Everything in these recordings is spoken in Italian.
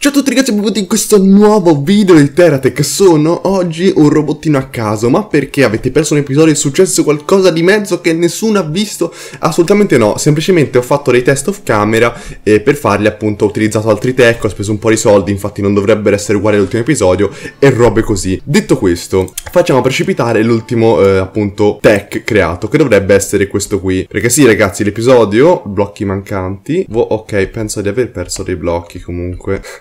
Ciao a tutti ragazzi e benvenuti in questo nuovo video di Teratech, sono oggi un robottino a caso, ma perché avete perso un episodio, è successo qualcosa di mezzo che nessuno ha visto? Assolutamente no, semplicemente ho fatto dei test off camera e per farli appunto ho utilizzato altri tech, ho speso un po' di soldi, infatti non dovrebbero essere uguali all'ultimo episodio e robe così. Detto questo, facciamo precipitare l'ultimo eh, appunto tech creato, che dovrebbe essere questo qui, perché sì ragazzi l'episodio, blocchi mancanti, oh, ok penso di aver perso dei blocchi comunque...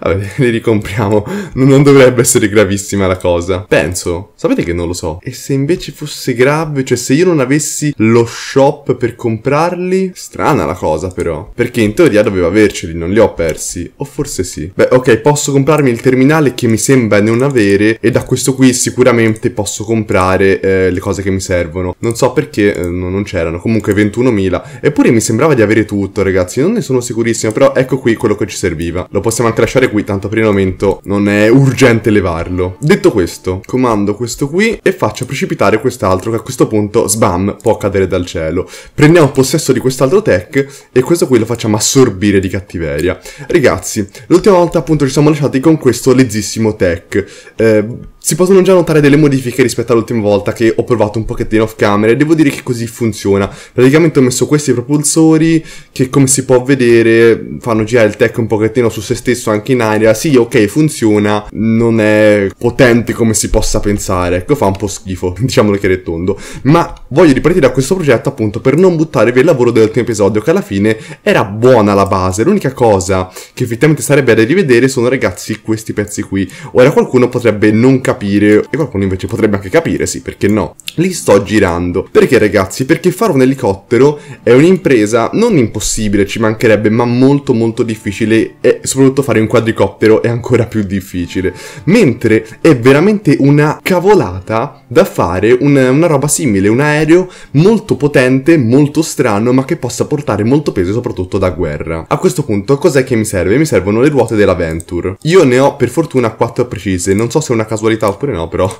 Vabbè, li ricompriamo. Non dovrebbe essere gravissima la cosa. Penso. Sapete che non lo so. E se invece fosse grave, cioè se io non avessi lo shop per comprarli? Strana la cosa però. Perché in teoria dovevo averceli, non li ho persi. O forse sì. Beh, ok, posso comprarmi il terminale che mi sembra non avere. E da questo qui sicuramente posso comprare eh, le cose che mi servono. Non so perché eh, non c'erano. Comunque 21.000. Eppure mi sembrava di avere tutto, ragazzi. Non ne sono sicurissimo. Però ecco qui quello che ci serviva. Lo possiamo anche lasciare a cui tanto per il momento non è urgente levarlo. Detto questo, comando questo qui e faccio precipitare quest'altro che a questo punto, sbam, può cadere dal cielo. Prendiamo possesso di quest'altro tech e questo qui lo facciamo assorbire di cattiveria. Ragazzi, l'ultima volta appunto ci siamo lasciati con questo lezzissimo tech. Eh, si possono già notare delle modifiche rispetto all'ultima volta che ho provato un pochettino off camera e devo dire che così funziona. Praticamente ho messo questi propulsori che come si può vedere fanno girare il tech un pochettino su se stesso anche in aria. Sì, ok, funziona, non è potente come si possa pensare, ecco fa un po' schifo, diciamolo che è rettondo. Ma voglio ripartire da questo progetto appunto per non buttare via il lavoro dell'ultimo episodio che alla fine era buona la base. L'unica cosa che effettivamente sarebbe da rivedere sono ragazzi questi pezzi qui. Ora qualcuno potrebbe non capire capire e qualcuno invece potrebbe anche capire, sì, perché no? Li sto girando. Perché ragazzi? Perché fare un elicottero è un'impresa non impossibile, ci mancherebbe, ma molto molto difficile e soprattutto fare un quadricottero è ancora più difficile. Mentre è veramente una cavolata da fare una, una roba simile, un aereo molto potente, molto strano, ma che possa portare molto peso soprattutto da guerra. A questo punto cos'è che mi serve? Mi servono le ruote dell'Aventure. Io ne ho per fortuna 4 precise, non so se è una casualità qualità oppure no, però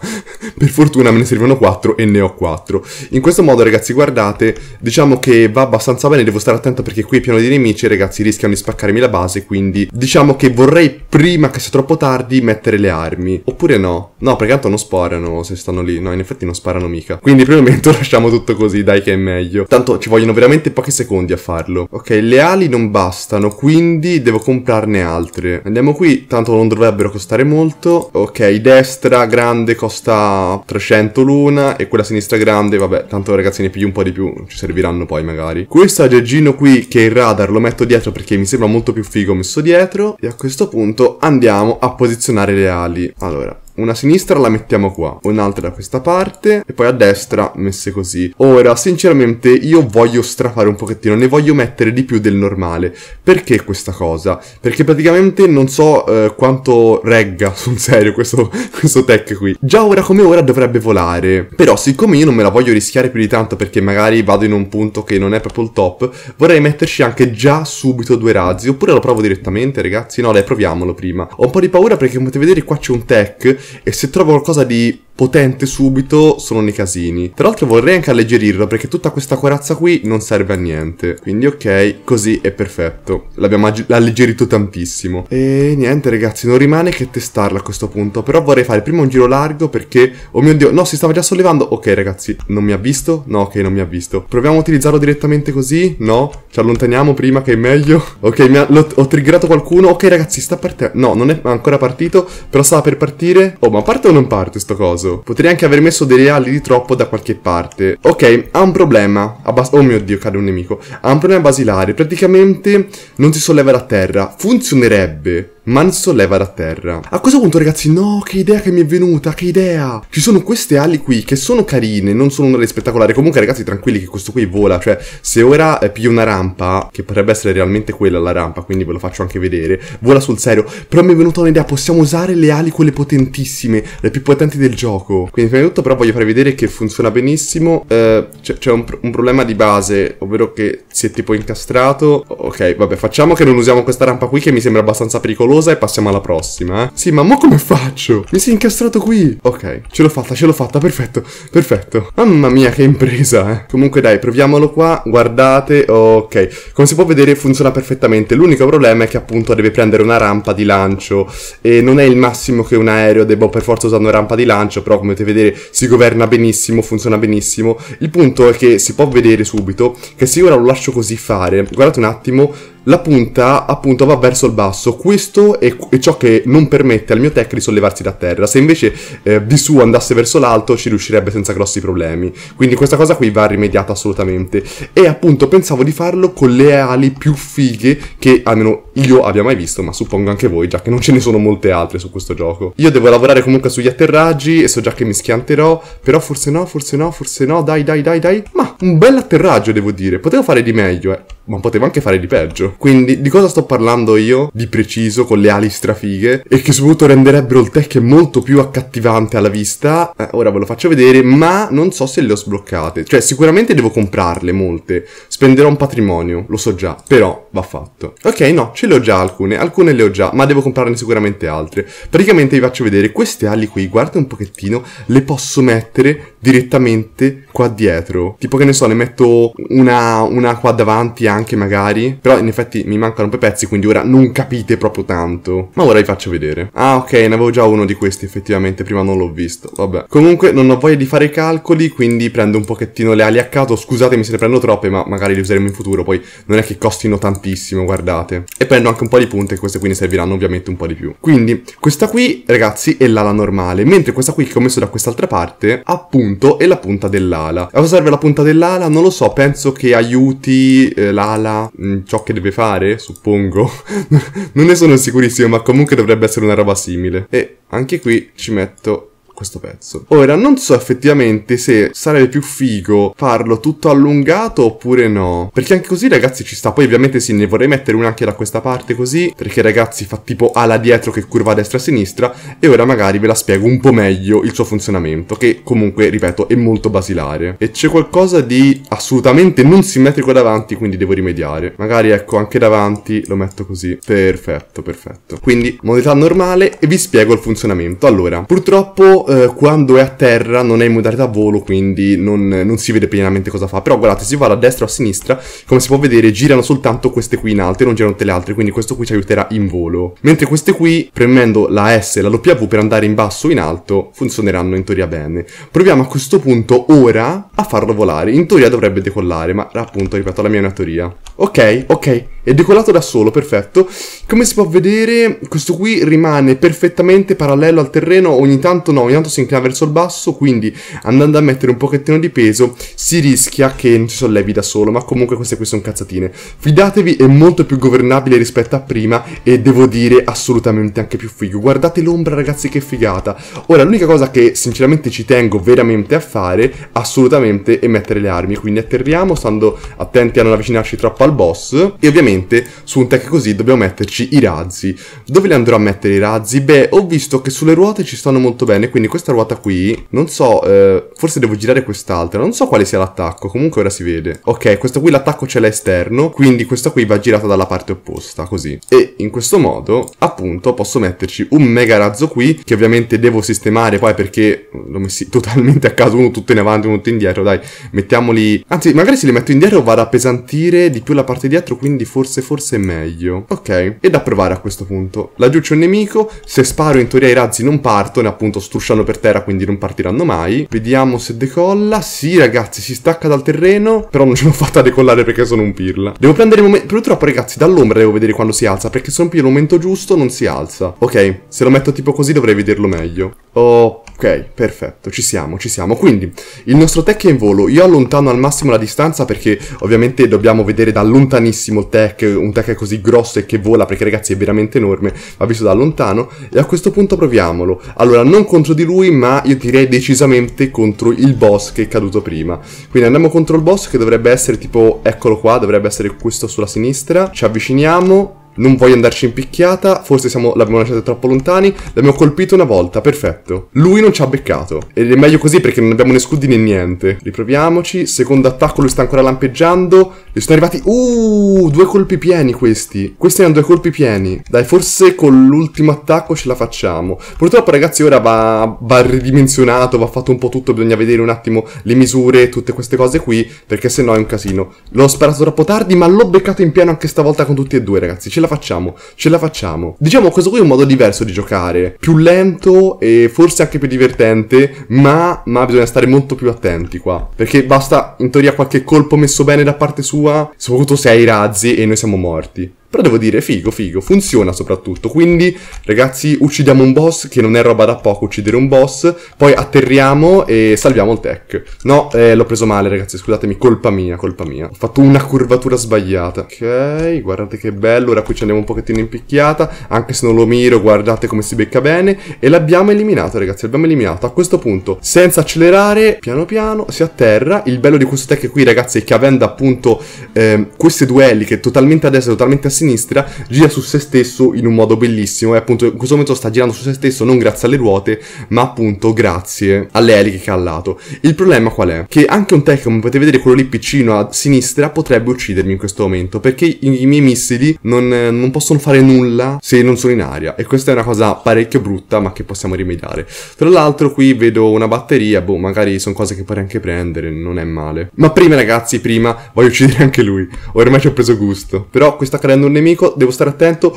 per fortuna me ne servono 4 e ne ho 4. In questo modo ragazzi guardate, diciamo che va abbastanza bene, devo stare attento perché qui è pieno di nemici e ragazzi rischiano di spaccarmi la base, quindi diciamo che vorrei prima che sia troppo tardi mettere le armi, oppure no? No, perché tanto non sparano se stanno lì, no in effetti non sparano mica, quindi per il momento lasciamo tutto così, dai che è meglio. Tanto ci vogliono veramente pochi secondi a farlo. Ok, le ali non bastano, quindi devo comprarne altre. Andiamo qui, tanto non dovrebbero costare molto. Ok, destra destra grande costa 300 l'una e quella sinistra grande, vabbè, tanto ragazzi ne piglio un po' di più, ci serviranno poi magari. Questo aggeggino qui, che è il radar, lo metto dietro perché mi sembra molto più figo messo dietro. E a questo punto andiamo a posizionare le ali. Allora, una sinistra la mettiamo qua, un'altra da questa parte e poi a destra messe così. Ora, sinceramente, io voglio strafare un pochettino, ne voglio mettere di più del normale. Perché questa cosa? Perché praticamente non so eh, quanto regga, sul serio, questo, questo tech qui. Già ora come ora dovrebbe volare, però siccome io non me la voglio rischiare più di tanto perché magari vado in un punto che non è proprio il top, vorrei metterci anche già subito due razzi, oppure lo provo direttamente, ragazzi? No, dai, proviamolo prima. Ho un po' di paura perché come potete vedere qua c'è un tech e se trovo qualcosa di potente subito sono nei casini. Tra l'altro vorrei anche alleggerirlo perché tutta questa corazza qui non serve a niente. Quindi ok, così è perfetto. L'abbiamo alleggerito tantissimo. E niente ragazzi, non rimane che testarla a questo punto. Però vorrei fare prima un giro largo perché... Oh mio Dio, no, si stava già sollevando. Ok ragazzi, non mi ha visto? No, ok, non mi ha visto. Proviamo a utilizzarlo direttamente così? No? Ci allontaniamo prima che è meglio? Ok, ho triggerato qualcuno. Ok ragazzi, sta partendo. No, non è ancora partito, però stava per partire. Oh, ma parte o non parte sto coso? noioso. Potrei anche aver messo dei reali di troppo da qualche parte. Ok, ha un problema. oh mio dio, cade un nemico. Ha un problema basilare. Praticamente non si solleva da terra. Funzionerebbe Man solleva da terra. A questo punto, ragazzi, no, che idea che mi è venuta, che idea! Ci sono queste ali qui che sono carine, non sono una di spettacolare. Comunque, ragazzi, tranquilli che questo qui vola. Cioè, se ora eh, piglio una rampa, che potrebbe essere realmente quella la rampa, quindi ve lo faccio anche vedere, vola sul serio. Però mi è venuta un'idea, possiamo usare le ali quelle potentissime, le più potenti del gioco. Quindi, prima di tutto, però, voglio farvi vedere che funziona benissimo. Eh, c'è un, pr un problema di base, ovvero che si è tipo incastrato. Ok, vabbè, facciamo che non usiamo questa rampa qui, che mi sembra abbastanza pericolosa noiosa e passiamo alla prossima, Sì, ma mo come faccio? Mi sei incastrato qui. Ok, ce l'ho fatta, ce l'ho fatta, perfetto, perfetto. Mamma mia, che impresa, eh. Comunque dai, proviamolo qua, guardate, ok. Come si può vedere funziona perfettamente, l'unico problema è che appunto deve prendere una rampa di lancio e non è il massimo che un aereo debba per forza usare una rampa di lancio, però come potete vedere si governa benissimo, funziona benissimo. Il punto è che si può vedere subito che se io ora lo lascio così fare, guardate un attimo, la punta appunto va verso il basso. Questo è, è, ciò che non permette al mio tech di sollevarsi da terra. Se invece eh, di su andasse verso l'alto ci riuscirebbe senza grossi problemi. Quindi questa cosa qui va rimediata assolutamente. E appunto pensavo di farlo con le ali più fighe che almeno io abbia mai visto, ma suppongo anche voi, già che non ce ne sono molte altre su questo gioco. Io devo lavorare comunque sugli atterraggi e so già che mi schianterò, però forse no, forse no, forse no, dai, dai, dai, dai. Ma un bel atterraggio devo dire, potevo fare di meglio, eh ma potevo anche fare di peggio. Quindi di cosa sto parlando io di preciso con le ali strafighe e che soprattutto renderebbero il tech molto più accattivante alla vista. Eh, ora ve lo faccio vedere, ma non so se le ho sbloccate. Cioè sicuramente devo comprarle molte. Spenderò un patrimonio, lo so già, però va fatto. Ok, no, ce le ho già alcune, alcune le ho già, ma devo comprarne sicuramente altre. Praticamente vi faccio vedere queste ali qui, guarda un pochettino, le posso mettere direttamente qua dietro. Tipo che ne so, ne metto una, una qua davanti anche magari, però ne effetti mi mancano due pezzi, quindi ora non capite proprio tanto. Ma ora vi faccio vedere. Ah, ok, ne avevo già uno di questi effettivamente, prima non l'ho visto. Vabbè. Comunque non ho voglia di fare i calcoli, quindi prendo un pochettino le ali a caso. Scusatemi se ne prendo troppe, ma magari le useremo in futuro, poi non è che costino tantissimo, guardate. E prendo anche un po' di punte, queste qui ne serviranno ovviamente un po' di più. Quindi, questa qui, ragazzi, è l'ala normale, mentre questa qui che ho messo da quest'altra parte, appunto, è la punta dell'ala. A cosa serve la punta dell'ala? Non lo so, penso che aiuti eh, l'ala, mm, ciò che deve dovrebbe fare, suppongo. non ne sono sicurissimo, ma comunque dovrebbe essere una roba simile. E anche qui ci metto questo pezzo. Ora, non so effettivamente se sarebbe più figo farlo tutto allungato oppure no. Perché anche così, ragazzi, ci sta. Poi, ovviamente, sì, ne vorrei mettere una anche da questa parte così. Perché, ragazzi, fa tipo ala dietro che curva a destra e a sinistra. E ora magari ve la spiego un po' meglio il suo funzionamento. Che comunque, ripeto, è molto basilare. E c'è qualcosa di assolutamente non simmetrico davanti, quindi devo rimediare. Magari, ecco, anche davanti lo metto così. Perfetto, perfetto. Quindi, modalità normale e vi spiego il funzionamento. Allora, purtroppo eh, quando è a terra non è in modalità volo, quindi non, non, si vede pienamente cosa fa. Però guardate, se va da destra o a sinistra, come si può vedere, girano soltanto queste qui in alto e non girano tutte le altre, quindi questo qui ci aiuterà in volo. Mentre queste qui, premendo la S e la W per andare in basso o in alto, funzioneranno in teoria bene. Proviamo a questo punto ora a farlo volare. In teoria dovrebbe decollare, ma appunto, ripeto, la mia è una teoria. Ok, ok, è decollato da solo, perfetto. Come si può vedere, questo qui rimane perfettamente parallelo al terreno, ogni tanto no, ogni tanto si inclina verso il basso, quindi andando a mettere un pochettino di peso si rischia che non si sollevi da solo, ma comunque queste qui sono cazzatine. Fidatevi, è molto più governabile rispetto a prima e devo dire assolutamente anche più figo. Guardate l'ombra ragazzi che figata. Ora l'unica cosa che sinceramente ci tengo veramente a fare assolutamente è mettere le armi, quindi atterriamo stando attenti a non avvicinarci troppo al boss e ovviamente su un tech così dobbiamo metterci i razzi. Dove li andrò a mettere i razzi? Beh, ho visto che sulle ruote ci stanno molto bene, quindi quindi questa ruota qui, non so, eh, forse devo girare quest'altra, non so quale sia l'attacco, comunque ora si vede. Ok, questo qui l'attacco ce l'ha esterno, quindi questa qui va girata dalla parte opposta, così. E in questo modo, appunto, posso metterci un mega razzo qui, che ovviamente devo sistemare poi perché l'ho messi totalmente a caso, uno tutto in avanti, uno tutto indietro, dai, mettiamoli... Anzi, magari se li metto indietro vado a pesantire di più la parte dietro, quindi forse, forse è meglio. Ok, e da provare a questo punto. Laggiù c'è un nemico, se sparo in teoria i razzi non partono, appunto strusciano stanno per terra, quindi non partiranno mai. Vediamo se decolla. Sì, ragazzi, si stacca dal terreno, però non ce l'ho fatta decollare perché sono un pirla. Devo prendere il momento... Purtroppo, ragazzi, dall'ombra devo vedere quando si alza, perché se non piglio il momento giusto non si alza. Ok, se lo metto tipo così dovrei vederlo meglio. Oh, Ok, perfetto, ci siamo, ci siamo. Quindi, il nostro tech è in volo. Io allontano al massimo la distanza perché ovviamente dobbiamo vedere da lontanissimo il tech, un tech così grosso e che vola perché ragazzi è veramente enorme, va visto da lontano. E a questo punto proviamolo. Allora, non contro di lui, ma io direi decisamente contro il boss che è caduto prima. Quindi andiamo contro il boss che dovrebbe essere tipo, eccolo qua, dovrebbe essere questo sulla sinistra. Ci avviciniamo, non voglio andarci in picchiata, forse siamo, l'abbiamo lasciato troppo lontani. L'abbiamo colpito una volta, perfetto. Lui non ci ha beccato. Ed è meglio così perché non abbiamo né scudi né niente. Riproviamoci. Secondo attacco, lui sta ancora lampeggiando. Gli sono arrivati... Uh, due colpi pieni questi. Questi erano due colpi pieni. Dai, forse con l'ultimo attacco ce la facciamo. Purtroppo, ragazzi, ora va, va ridimensionato, va fatto un po' tutto. Bisogna vedere un attimo le misure, tutte queste cose qui, perché se no è un casino. L'ho sparato troppo tardi, ma l'ho beccato in pieno anche stavolta con tutti e due, ragazzi. Ce la la facciamo, ce la facciamo. Diciamo questo qui è un modo diverso di giocare, più lento e forse anche più divertente, ma, ma bisogna stare molto più attenti qua, perché basta in teoria qualche colpo messo bene da parte sua, soprattutto se hai i razzi e noi siamo morti. Però devo dire, figo, figo, funziona soprattutto. Quindi, ragazzi, uccidiamo un boss, che non è roba da poco uccidere un boss. Poi atterriamo e salviamo il tech. No, eh, l'ho preso male, ragazzi, scusatemi, colpa mia, colpa mia. Ho fatto una curvatura sbagliata. Ok, guardate che bello, ora qui ci andiamo un pochettino in picchiata. Anche se non lo miro, guardate come si becca bene. E l'abbiamo eliminato, ragazzi, l'abbiamo eliminato. A questo punto, senza accelerare, piano piano, si atterra. Il bello di questo tech qui, ragazzi, è che avendo appunto eh, questi duelli, che totalmente adesso, totalmente a sinistra gira su se stesso in un modo bellissimo e appunto in questo momento sta girando su se stesso non grazie alle ruote ma appunto grazie alle eliche che ha al lato. Il problema qual è? Che anche un tech come potete vedere quello lì piccino a sinistra potrebbe uccidermi in questo momento perché i, i miei missili non, non, possono fare nulla se non sono in aria e questa è una cosa parecchio brutta ma che possiamo rimediare. Tra l'altro qui vedo una batteria, boh magari sono cose che potrei anche prendere, non è male. Ma prima ragazzi, prima voglio uccidere anche lui, ormai ci ho preso gusto, però qui sta cadendo un nemico, devo stare attento.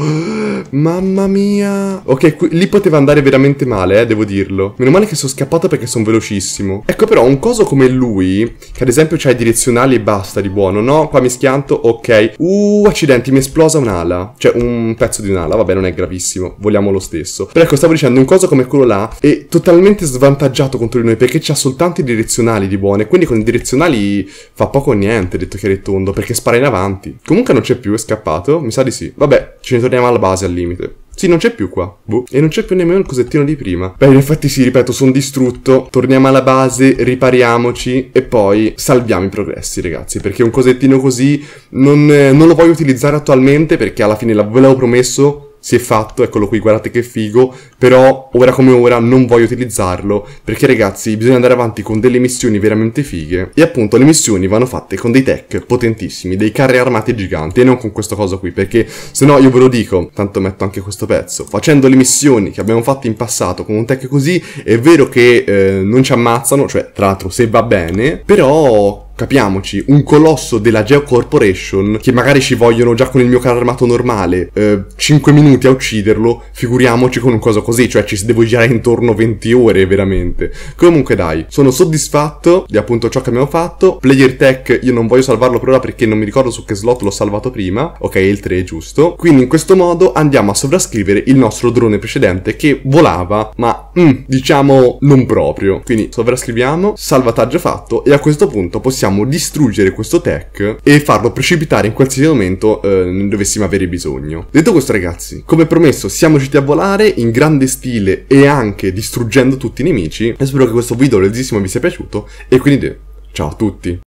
Mamma mia. Ok, qui, lì poteva andare veramente male, eh, devo dirlo. Meno male che sono scappato perché sono velocissimo. Ecco però, un coso come lui, che ad esempio c'ha i direzionali e basta di buono, no? Qua mi schianto, ok. Uh, accidenti, mi è esplosa un'ala. Cioè, un pezzo di un'ala, vabbè, non è gravissimo, vogliamo lo stesso. Però ecco, stavo dicendo, un coso come quello là è totalmente svantaggiato contro di noi perché c'ha soltanto i direzionali di buono E Quindi con i direzionali fa poco o niente, detto chiaro e tondo, perché spara in avanti. Comunque non c'è più, è scappato. Mi sa di sì. Vabbè, ce ne torniamo alla base al limite. Sì, non c'è più qua. Boh. E non c'è più nemmeno il cosettino di prima. Beh, in effetti sì, ripeto, sono distrutto. Torniamo alla base, ripariamoci e poi salviamo i progressi, ragazzi. Perché un cosettino così non, non lo voglio utilizzare attualmente perché alla fine ve l'avevo promesso si è fatto, eccolo qui, guardate che figo, però ora come ora non voglio utilizzarlo, perché ragazzi bisogna andare avanti con delle missioni veramente fighe, e appunto le missioni vanno fatte con dei tech potentissimi, dei carri armati giganti, e non con questa cosa qui, perché se no io ve lo dico, tanto metto anche questo pezzo, facendo le missioni che abbiamo fatto in passato con un tech così, è vero che eh, non ci ammazzano, cioè tra l'altro se va bene, però capiamoci, un colosso della Geo Corporation, che magari ci vogliono già con il mio carro armato normale eh, 5 minuti a ucciderlo, figuriamoci con un coso così, cioè ci devo girare intorno 20 ore veramente. Comunque dai, sono soddisfatto di appunto ciò che abbiamo fatto. Player Tech io non voglio salvarlo per ora perché non mi ricordo su che slot l'ho salvato prima. Ok, il 3 è giusto. Quindi in questo modo andiamo a sovrascrivere il nostro drone precedente che volava, ma mm, diciamo non proprio. Quindi sovrascriviamo, salvataggio fatto e a questo punto possiamo possiamo distruggere questo tech e farlo precipitare in qualsiasi momento eh, ne dovessimo avere bisogno. Detto questo ragazzi, come promesso siamo riusciti a volare in grande stile e anche distruggendo tutti i nemici e spero che questo video leggerissimo vi sia piaciuto e quindi ciao a tutti.